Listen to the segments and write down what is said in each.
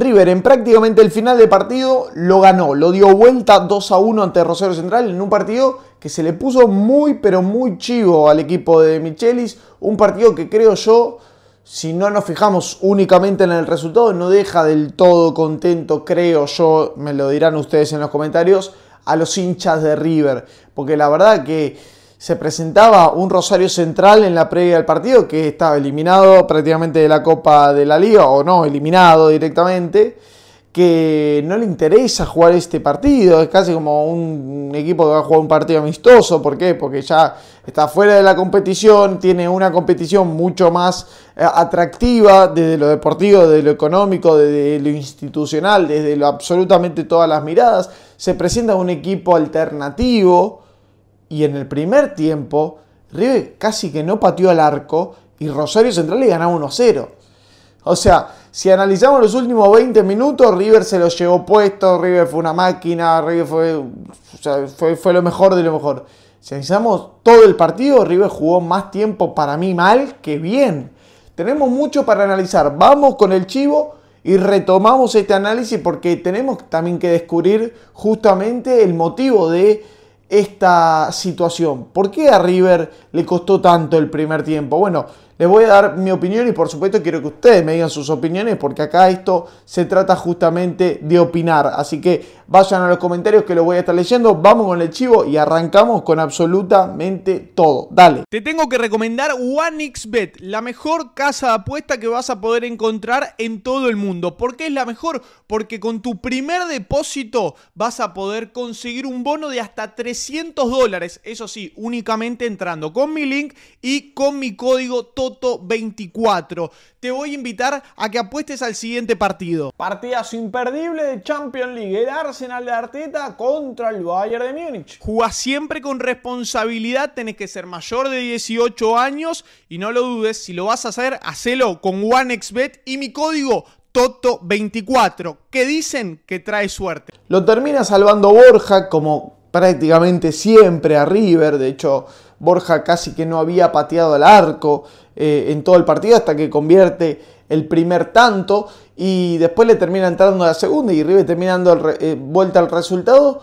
River en prácticamente el final de partido lo ganó, lo dio vuelta 2 a 1 ante Rosario Central en un partido que se le puso muy pero muy chivo al equipo de Michelis, un partido que creo yo, si no nos fijamos únicamente en el resultado, no deja del todo contento, creo yo, me lo dirán ustedes en los comentarios, a los hinchas de River, porque la verdad que se presentaba un Rosario Central en la previa del partido que estaba eliminado prácticamente de la Copa de la Liga, o no, eliminado directamente, que no le interesa jugar este partido, es casi como un equipo que va a jugar un partido amistoso, ¿por qué? Porque ya está fuera de la competición, tiene una competición mucho más eh, atractiva desde lo deportivo, desde lo económico, desde lo institucional, desde lo absolutamente todas las miradas, se presenta un equipo alternativo, y en el primer tiempo River casi que no pateó al arco y Rosario Central le ganaba 1 0. O sea, si analizamos los últimos 20 minutos, River se lo llevó puesto, River fue una máquina, River fue, fue, fue, lo mejor de lo mejor. Si analizamos todo el partido, River jugó más tiempo para mí mal que bien. Tenemos mucho para analizar. Vamos con el chivo y retomamos este análisis porque tenemos también que descubrir justamente el motivo de esta situación. ¿Por qué a River le costó tanto el primer tiempo? Bueno, les voy a dar mi opinión y por supuesto quiero que ustedes me digan sus opiniones porque acá esto se trata justamente de opinar. Así que vayan a los comentarios que lo voy a estar leyendo. Vamos con el chivo y arrancamos con absolutamente todo. Dale. Te tengo que recomendar OneXBet, la mejor casa de apuesta que vas a poder encontrar en todo el mundo. ¿Por qué es la mejor? Porque con tu primer depósito vas a poder conseguir un bono de hasta 300 dólares. Eso sí, únicamente entrando con mi link y con mi código Todo. Toto 24. Te voy a invitar a que apuestes al siguiente partido. Partidazo imperdible de Champions League, el Arsenal de Arteta contra el Bayern de Múnich. Juega siempre con responsabilidad, tenés que ser mayor de 18 años y no lo dudes, si lo vas a hacer, hacelo con OneXBet y mi código Toto24, que dicen que trae suerte. Lo termina salvando Borja como prácticamente siempre a River, de hecho Borja casi que no había pateado al arco, eh, en todo el partido hasta que convierte el primer tanto y después le termina entrando la segunda y River terminando eh, vuelta al resultado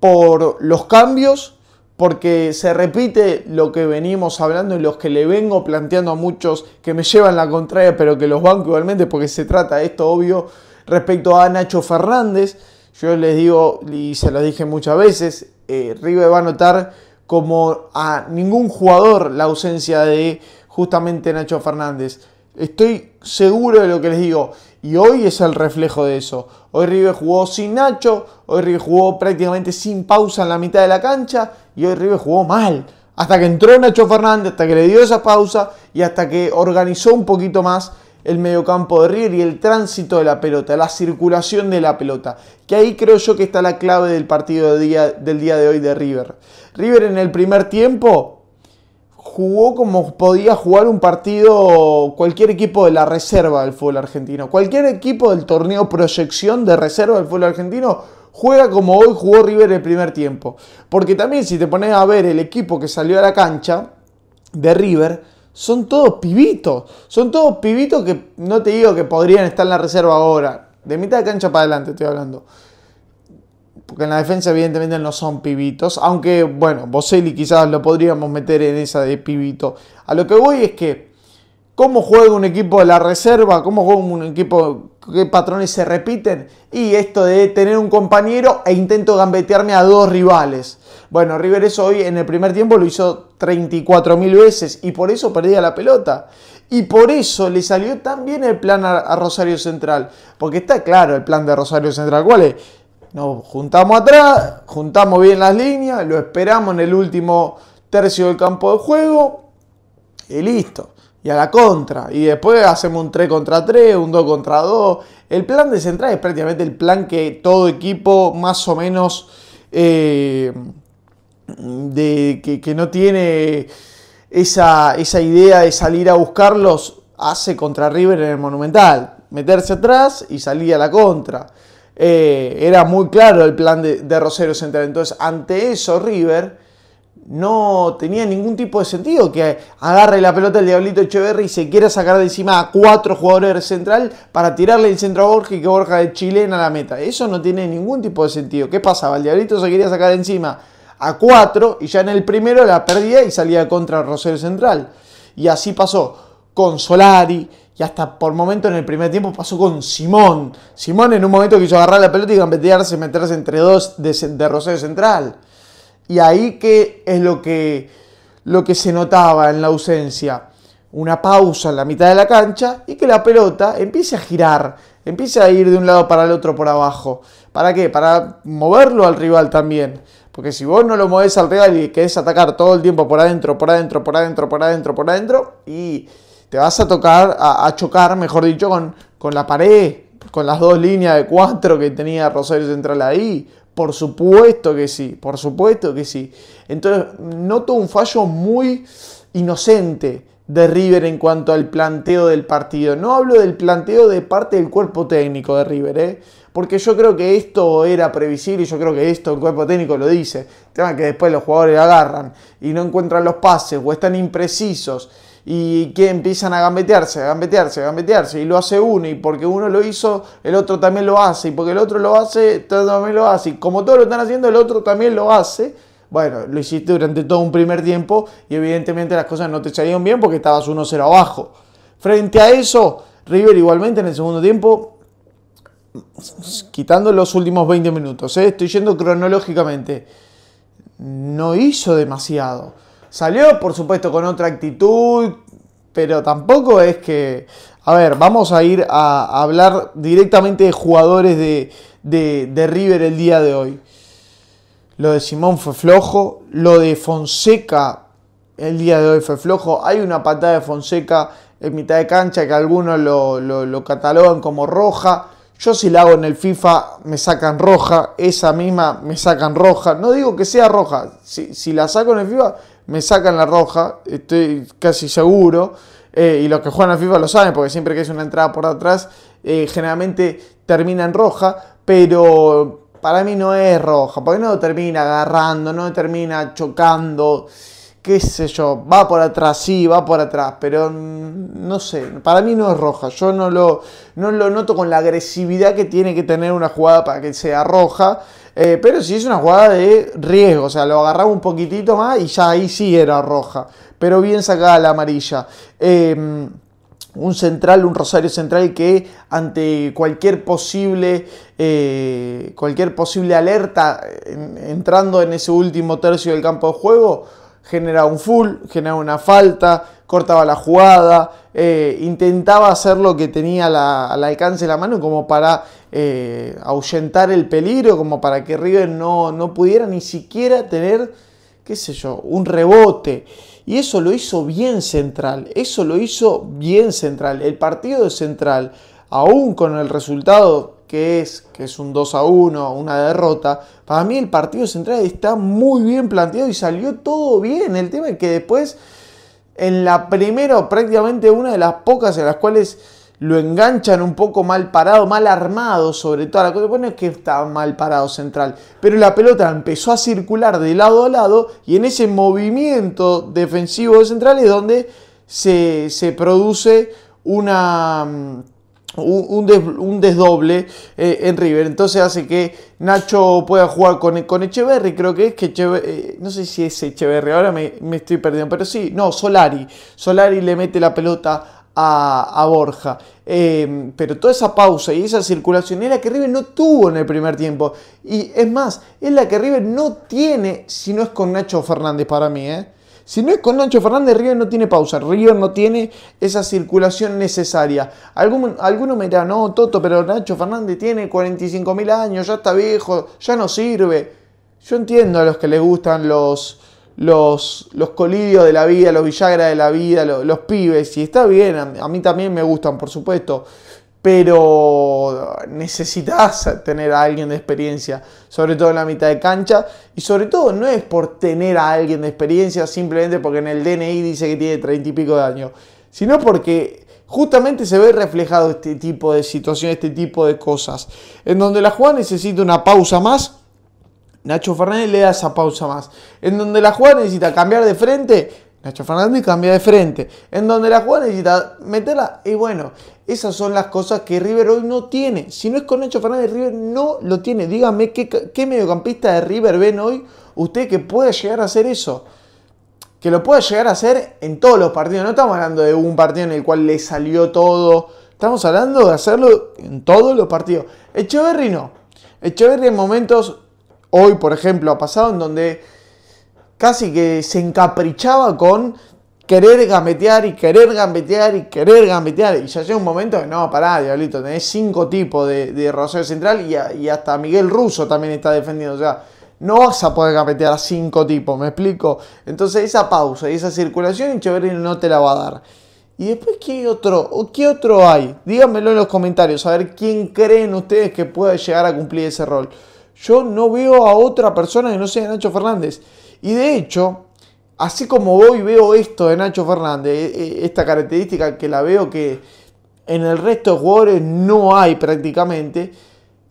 por los cambios, porque se repite lo que venimos hablando y los que le vengo planteando a muchos que me llevan la contraria, pero que los banco igualmente, porque se trata de esto obvio respecto a Nacho Fernández. Yo les digo, y se lo dije muchas veces, Rive eh, River va a notar como a ningún jugador la ausencia de justamente Nacho Fernández. Estoy seguro de lo que les digo. Y hoy es el reflejo de eso. Hoy River jugó sin Nacho, hoy River jugó prácticamente sin pausa en la mitad de la cancha y hoy River jugó mal. Hasta que entró Nacho Fernández, hasta que le dio esa pausa y hasta que organizó un poquito más el mediocampo de River y el tránsito de la pelota, la circulación de la pelota. Que ahí creo yo que está la clave del partido día, del día de hoy de River. River en el primer tiempo jugó como podía jugar un partido cualquier equipo de la reserva del fútbol argentino. Cualquier equipo del torneo proyección de reserva del fútbol argentino juega como hoy jugó River el primer tiempo. Porque también si te pones a ver el equipo que salió a la cancha de River, son todos pibitos. Son todos pibitos que no te digo que podrían estar en la reserva ahora. De mitad de cancha para adelante estoy hablando porque en la defensa evidentemente no son pibitos, aunque bueno, Boselli quizás lo podríamos meter en esa de pibito. A lo que voy es que cómo juega un equipo de la reserva, cómo juega un equipo, qué patrones se repiten y esto de tener un compañero e intento gambetearme a dos rivales. Bueno, River eso hoy en el primer tiempo lo hizo 34.000 veces y por eso perdía la pelota. Y por eso le salió tan bien el plan a Rosario Central. Porque está claro el plan de Rosario Central. ¿Cuál es? Nos juntamos atrás, juntamos bien las líneas, lo esperamos en el último tercio del campo de juego y listo. Y a la contra. Y después hacemos un 3 contra 3, un 2 contra 2. El plan de central es prácticamente el plan que todo equipo más o menos eh, que, no tiene esa, esa idea de salir a buscarlos hace contra River en el Monumental. Meterse atrás y salir a la contra. Eh, era muy claro el plan de, Rosero Central. Entonces, ante eso, River no tenía ningún tipo de sentido que agarre la pelota el Diablito Echeverry y se quiera sacar de encima a cuatro jugadores de central para tirarle el centro a Borja y que Borja de chilena a la meta. Eso no tiene ningún tipo de sentido. ¿Qué pasaba? El Diablito se quería sacar de encima a cuatro y ya en el primero la perdía y salía contra Rosero Central. Y así pasó con Solari, y hasta por momento en el primer tiempo pasó con Simón. Simón en un momento quiso agarrar la pelota y gambetearse, meterse entre dos de, de, Central. Y ahí que es lo que, lo que se notaba en la ausencia. Una pausa en la mitad de la cancha y que la pelota empiece a girar, empiece a ir de un lado para el otro por abajo. ¿Para qué? Para moverlo al rival también. Porque si vos no lo mueves al rival y querés atacar todo el tiempo por adentro, por adentro, por adentro, por adentro, por adentro, y te vas a tocar, a, chocar, mejor dicho, con, la pared, con las dos líneas de cuatro que tenía Rosario Central ahí. Por supuesto que sí, por supuesto que sí. Entonces, noto un fallo muy inocente de River en cuanto al planteo del partido. No hablo del planteo de parte del cuerpo técnico de River, ¿eh? porque yo creo que esto era previsible y yo creo que esto el cuerpo técnico lo dice. El tema que después los jugadores agarran y no encuentran los pases o están imprecisos y que empiezan a gambetearse, a gambetearse, a gambetearse, y lo hace uno, y porque uno lo hizo, el otro también lo hace, y porque el otro lo hace, todo también lo hace, y como todos lo están haciendo, el otro también lo hace. Bueno, lo hiciste durante todo un primer tiempo y evidentemente las cosas no te salieron bien porque estabas 1-0 abajo. Frente a eso, River igualmente en el segundo tiempo, quitando los últimos 20 minutos, ¿eh? estoy yendo cronológicamente, no hizo demasiado. Salió, por supuesto, con otra actitud, pero tampoco es que... A ver, vamos a ir a, hablar directamente de jugadores de, de, River el día de hoy. Lo de Simón fue flojo, lo de Fonseca el día de hoy fue flojo. Hay una patada de Fonseca en mitad de cancha que algunos lo, catalogan como roja. Yo si la hago en el FIFA me sacan roja, esa misma me sacan roja. No digo que sea roja, si, si la saco en el FIFA me sacan la roja, estoy casi seguro. Eh, y los que juegan a FIFA lo saben, porque siempre que es una entrada por atrás, eh, generalmente termina en roja, pero para mí no es roja, porque no termina agarrando, no termina chocando qué sé yo, va por atrás, sí, va por atrás, pero no sé, para mí no es roja, yo no lo, lo noto con la agresividad que tiene que tener una jugada para que sea roja, eh, pero sí es una jugada de riesgo, o sea, lo agarraba un poquitito más y ya ahí sí era roja, pero bien sacada la amarilla. Em, un central, un Rosario Central que ante cualquier posible, eh, cualquier posible alerta entrando en ese último tercio del campo de juego, generaba un full, generaba una falta, cortaba la jugada, eh, intentaba hacer lo que tenía la, al alcance de la mano como para eh, ahuyentar el peligro, como para que River no, no, pudiera ni siquiera tener, qué sé yo, un rebote. Y eso lo hizo bien Central, eso lo hizo bien Central. El partido de Central, aún con el resultado que es, que es un 2 a 1, una derrota, para mí el partido central está muy bien planteado y salió todo bien. El tema es que después, en la primera, prácticamente una de las pocas en las cuales lo enganchan un poco mal parado, mal armado sobre todo. La cosa es que está mal parado central, pero la pelota empezó a circular de lado a lado y en ese movimiento defensivo de central es donde se, se produce una un, desdoble eh, en River. Entonces hace que Nacho pueda jugar con, con Echeverry, creo que es que eh, no sé si es Echeverry, ahora me, estoy perdiendo, pero sí, no, Solari. Solari le mete la pelota a, Borja. Eh, pero toda esa pausa y esa circulación es la que River no tuvo en el primer tiempo. Y es más, es la que River no tiene si no es con Nacho Fernández para mí, ¿eh? Si no es con Nacho Fernández, River no tiene pausa. River no tiene esa circulación necesaria. Algunos alguno me dirán, no, Toto, pero Nacho Fernández tiene 45.000 años, ya está viejo, ya no sirve. Yo entiendo a los que les gustan los, los, los colidios de la vida, los villagras de la vida, los, pibes, y está bien, a, mí también me gustan, por supuesto pero necesitas tener a alguien de experiencia, sobre todo en la mitad de cancha, y sobre todo no es por tener a alguien de experiencia simplemente porque en el DNI dice que tiene treinta y pico de años, sino porque justamente se ve reflejado este tipo de situaciones, este tipo de cosas, en donde la jugada necesita una pausa más. Nacho Fernández le da esa pausa más. En donde la jugada necesita cambiar de frente, Nacho Fernández cambia de frente, en donde la jugada necesita meterla. Y bueno, esas son las cosas que River hoy no tiene. Si no es con Nacho Fernández, River no lo tiene. Dígame qué, mediocampista de River ven hoy usted que pueda llegar a hacer eso. Que lo pueda llegar a hacer en todos los partidos. No estamos hablando de un partido en el cual le salió todo. Estamos hablando de hacerlo en todos los partidos. Echeverry no. Echeverry en momentos, hoy por ejemplo, ha pasado en donde casi que se encaprichaba con querer gambetear y querer gambetear y querer gambetear. Y ya llega un momento que no, pará, diablito, tenés cinco tipos de, de Rosario Central y, hasta Miguel Russo también está defendiendo. O sea, no vas a poder gambetear a cinco tipos, ¿me explico? Entonces esa pausa y esa circulación Echeverría no te la va a dar. Y después, ¿qué otro, ¿qué otro hay? Díganmelo en los comentarios, a ver quién creen ustedes que puede llegar a cumplir ese rol. Yo no veo a otra persona que no sea Nacho Fernández. Y de hecho, así como hoy veo esto de Nacho Fernández, e, e, esta característica que la veo que en el resto de jugadores no hay prácticamente,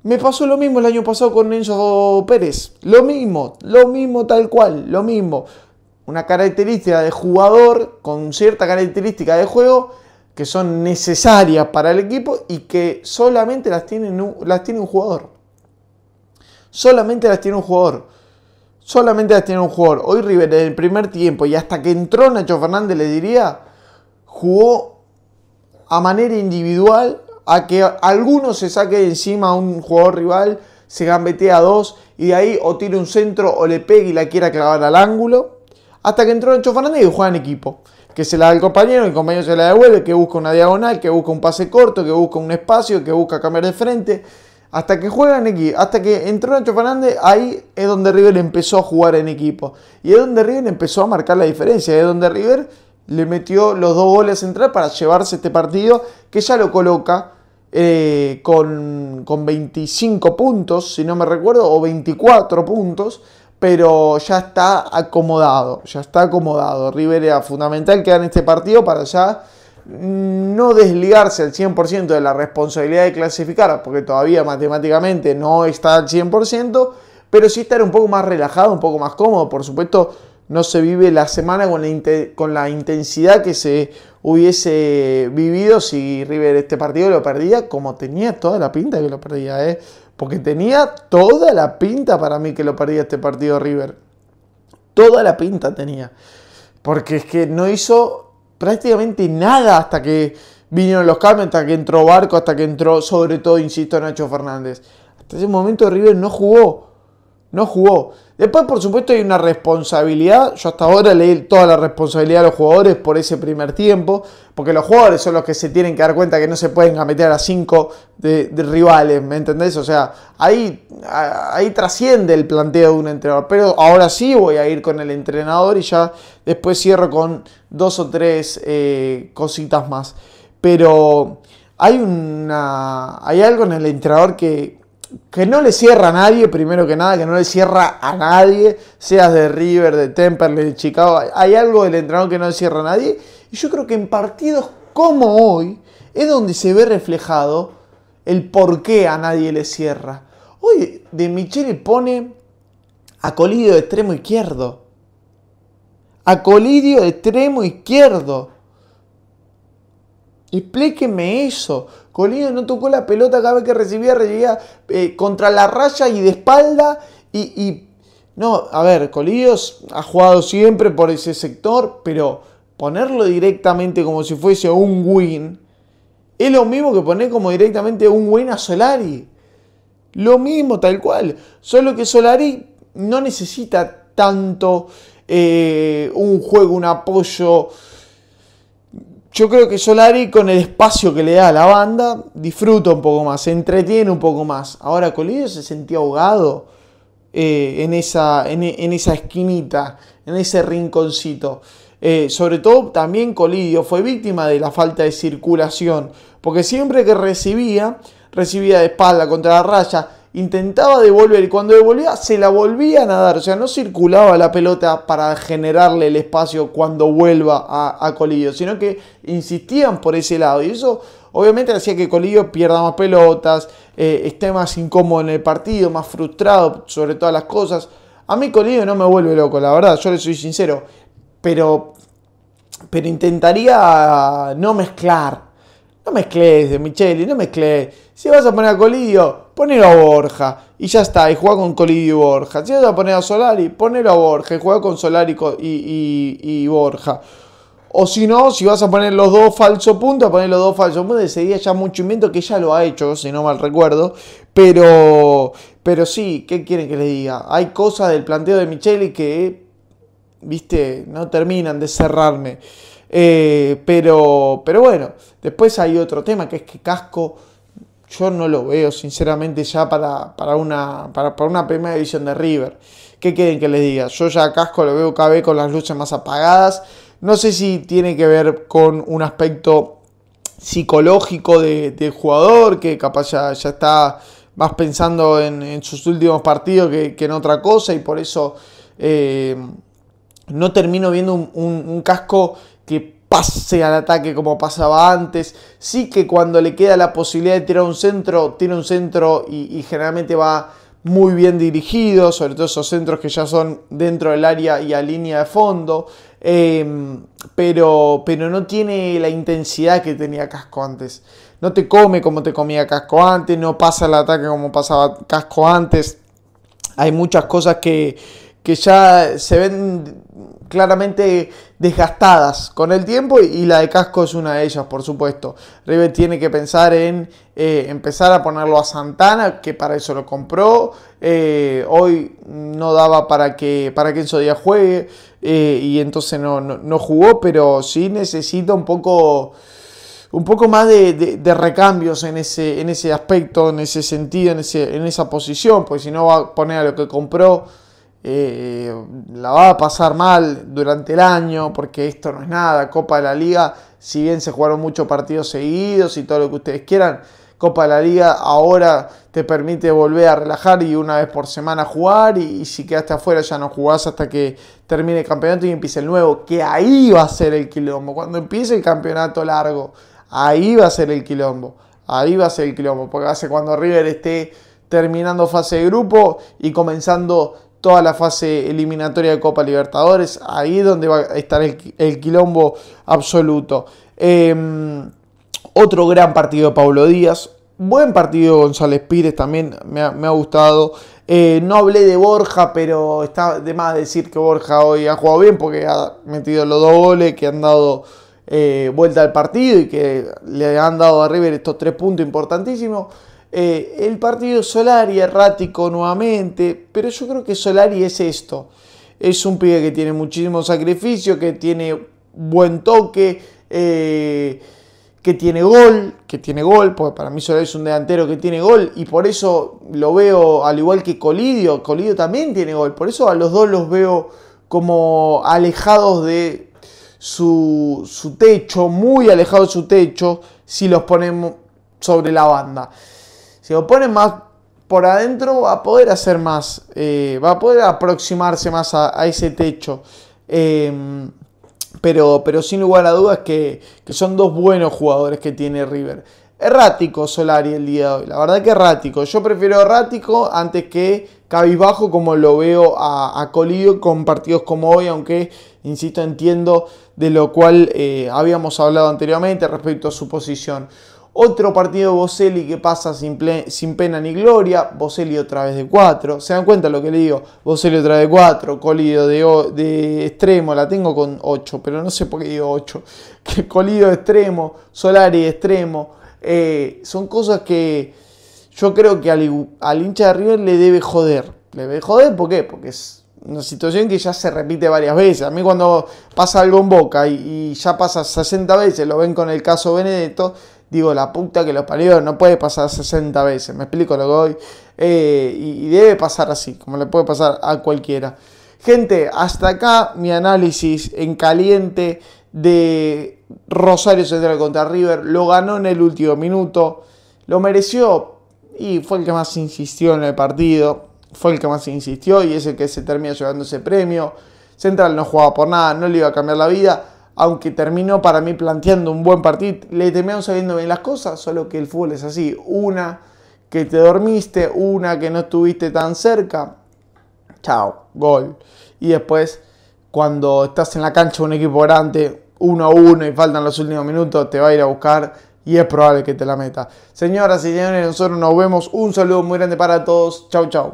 me pasó lo mismo el año pasado con Enzo Pérez. Lo mismo, lo mismo tal cual, lo mismo. Una característica de jugador con cierta característica de juego que son necesarias para el equipo y que solamente las tiene, las tiene un jugador. Solamente las tiene un jugador solamente las tiene un jugador. Hoy River en el primer tiempo y hasta que entró Nacho Fernández, le diría, jugó a manera individual a que alguno se saque de encima a un jugador rival, se gambetea a dos y de ahí o tire un centro o le pegue y la quiera clavar al ángulo. Hasta que entró Nacho Fernández y juega en equipo. Que se la da el compañero, el compañero se la devuelve, que busca una diagonal, que busca un pase corto, que busca un espacio, que busca cambiar de frente hasta que juega hasta que entró Nacho Fernández, ahí es donde River empezó a jugar en equipo. Y es donde River empezó a marcar la diferencia, es donde River le metió los dos goles central para llevarse este partido, que ya lo coloca eh, con, con 25 puntos, si no me recuerdo, o 24 puntos, pero ya está acomodado, ya está acomodado. River era fundamental quedar en este partido para ya no desligarse al 100% de la responsabilidad de clasificar, porque todavía matemáticamente no está al 100%, pero sí estar un poco más relajado, un poco más cómodo. Por supuesto, no se vive la semana con la, con la intensidad que se hubiese vivido si River este partido lo perdía, como tenía toda la pinta que lo perdía, ¿eh? porque tenía toda la pinta para mí que lo perdía este partido River. Toda la pinta tenía. Porque es que no hizo prácticamente nada hasta que vinieron los cambios, hasta que entró Barco, hasta que entró, sobre todo, insisto, Nacho Fernández. Hasta ese momento River no jugó, no jugó. Después, por supuesto, hay una responsabilidad. Yo hasta ahora leí toda la responsabilidad de los jugadores por ese primer tiempo, porque los jugadores son los que se tienen que dar cuenta que no se pueden meter a cinco de, rivales, ¿me entendés? O sea, ahí, ahí trasciende el planteo de un entrenador. Pero ahora sí voy a ir con el entrenador y ya después cierro con dos o tres eh, cositas más. Pero hay, una, hay algo en el entrenador que, que no le cierra a nadie, primero que nada, que no le cierra a nadie, seas de River, de Temperley, de Chicago, hay algo del entrenador que no le cierra a nadie. Y yo creo que en partidos como hoy es donde se ve reflejado el por qué a nadie le cierra. Hoy De Michele pone a Colidio de extremo izquierdo. A Colidio de extremo izquierdo. Explíqueme eso. Colino no tocó la pelota cada vez que recibía, recibía eh, contra la raya y de espalda. Y, no, a ver, Colillos ha jugado siempre por ese sector, pero ponerlo directamente como si fuese un win es lo mismo que poner como directamente un win a Solari. Lo mismo, tal cual. Solo que Solari no necesita tanto eh, un juego, un apoyo yo creo que Solari, con el espacio que le da a la banda, disfruta un poco más, se entretiene un poco más. Ahora, Colidio se sentía ahogado eh, en, esa, en, esa esquinita, en ese rinconcito. Eh, sobre todo también Colidio fue víctima de la falta de circulación, porque siempre que recibía, recibía de espalda contra la raya, intentaba devolver y cuando devolvía se la volvían a dar, o sea, no circulaba la pelota para generarle el espacio cuando vuelva a, a Colillo, sino que insistían por ese lado y eso obviamente hacía que Colillo pierda más pelotas, eh, esté más incómodo en el partido, más frustrado sobre todas las cosas. A mí Colillo no me vuelve loco, la verdad, yo le soy sincero, pero, pero intentaría no mezclar no mezcles de Micheli, no mezcles. Si vas a poner a Colidio, ponelo a Borja. Y ya está, y juega con Colidio y Borja. Si vas a poner a Solari, ponelo a Borja. Y juega con Solari y, Borja. O si no, si vas a poner los dos falsos puntos, poner los dos falsos puntos, ese ya mucho invento que ya lo ha hecho, si no mal recuerdo. Pero, pero sí, ¿qué quieren que les diga? Hay cosas del planteo de Micheli que, viste, no terminan de cerrarme. Eh, pero, pero bueno, después hay otro tema que es que Casco yo no lo veo sinceramente ya para, para una, una primera división de River. ¿Qué quieren que les diga? Yo ya Casco lo veo vez con las luchas más apagadas. No sé si tiene que ver con un aspecto psicológico de, del jugador, que capaz ya, está más pensando en, sus últimos partidos que, en otra cosa y por eso eh, no termino viendo un casco que pase al ataque como pasaba antes. Sí que cuando le queda la posibilidad de tirar un centro, tiene un centro y, generalmente va muy bien dirigido, sobre todo esos centros que ya son dentro del área y a línea de fondo, em, pero, pero no tiene la intensidad que tenía Casco antes. No te come como te comía Casco antes, no pasa el ataque como pasaba Casco antes. Hay muchas cosas que, que ya se ven claramente desgastadas con el tiempo y, la de casco es una de ellas, por supuesto. River tiene que pensar en eh, empezar a ponerlo a Santana, que para eso lo compró. Eh, hoy no daba para que, para que Enzo juegue eh, y entonces no, no, jugó, pero sí necesita un poco... Un poco más de, recambios en ese, en ese aspecto, en ese sentido, en, en esa posición, porque si no va a poner a lo que compró eh, la va a pasar mal durante el año, porque esto no es nada, Copa de la Liga, si bien se jugaron muchos partidos seguidos y todo lo que ustedes quieran, Copa de la Liga ahora te permite volver a relajar y una vez por semana jugar y, y si quedaste afuera ya no jugás hasta que termine el campeonato y empiece el nuevo, que ahí va a ser el quilombo, cuando empiece el campeonato largo, ahí va a ser el quilombo, ahí va a ser el quilombo, porque hace cuando River esté terminando fase de grupo y comenzando toda la fase eliminatoria de Copa Libertadores, ahí es donde va a estar el, quilombo absoluto. Em, otro gran partido de Pablo Díaz, buen partido de González Pires también, me ha, gustado. Eh, no hablé de Borja, pero está de más decir que Borja hoy ha jugado bien porque ha metido los dos goles que han dado eh, vuelta al partido y que le han dado a River estos tres puntos importantísimos. Eh, el partido Solari errático nuevamente, pero yo creo que Solari es esto. Es un pibe que tiene muchísimo sacrificio, que tiene buen toque, eh, que tiene gol, que tiene gol, porque para mí Solari es un delantero que tiene gol y por eso lo veo al igual que Colidio, Colidio también tiene gol, por eso a los dos los veo como alejados de su, su techo, muy alejados de su techo, si los ponemos sobre la banda. Si lo ponen más por adentro, va a poder hacer más, eh, va a poder aproximarse más a, ese techo. Em, pero, pero sin lugar a dudas que, son dos buenos jugadores que tiene River. Errático Solari el día de hoy, la verdad que errático. Yo prefiero errático antes que cabizbajo como lo veo a, Colillo con partidos como hoy, aunque, insisto, entiendo de lo cual eh, habíamos hablado anteriormente respecto a su posición. Otro partido Boselli que pasa sin, sin, pena ni gloria. Boselli otra vez de 4. ¿Se dan cuenta lo que le digo? Boselli otra vez de 4. Colido de, de, extremo. La tengo con 8. Pero no sé por qué digo 8. Que Colido de extremo. Solari de extremo. Eh, son cosas que yo creo que al, hincha de River le debe joder. Le debe joder, ¿por qué? Porque es una situación que ya se repite varias veces. A mí cuando pasa algo en Boca y, y ya pasa 60 veces, lo ven con el caso Benedetto, digo, la puta que los parió, no puede pasar 60 veces, me explico lo que voy, eh, y, y debe pasar así, como le puede pasar a cualquiera. Gente, hasta acá mi análisis en caliente de Rosario Central contra River. Lo ganó en el último minuto. Lo mereció y fue el que más insistió en el partido. Fue el que más insistió y es el que se termina llevando ese premio. Central no jugaba por nada, no le iba a cambiar la vida aunque terminó para mí planteando un buen partido, le terminamos sabiendo bien las cosas, solo que el fútbol es así, una que te dormiste, una que no estuviste tan cerca, chao, gol. Y después, cuando estás en la cancha un equipo grande, Uno a uno y faltan los últimos minutos, te va a ir a buscar y es probable que te la meta. Señoras y señores, nosotros nos vemos. Un saludo muy grande para todos. Chao, chao.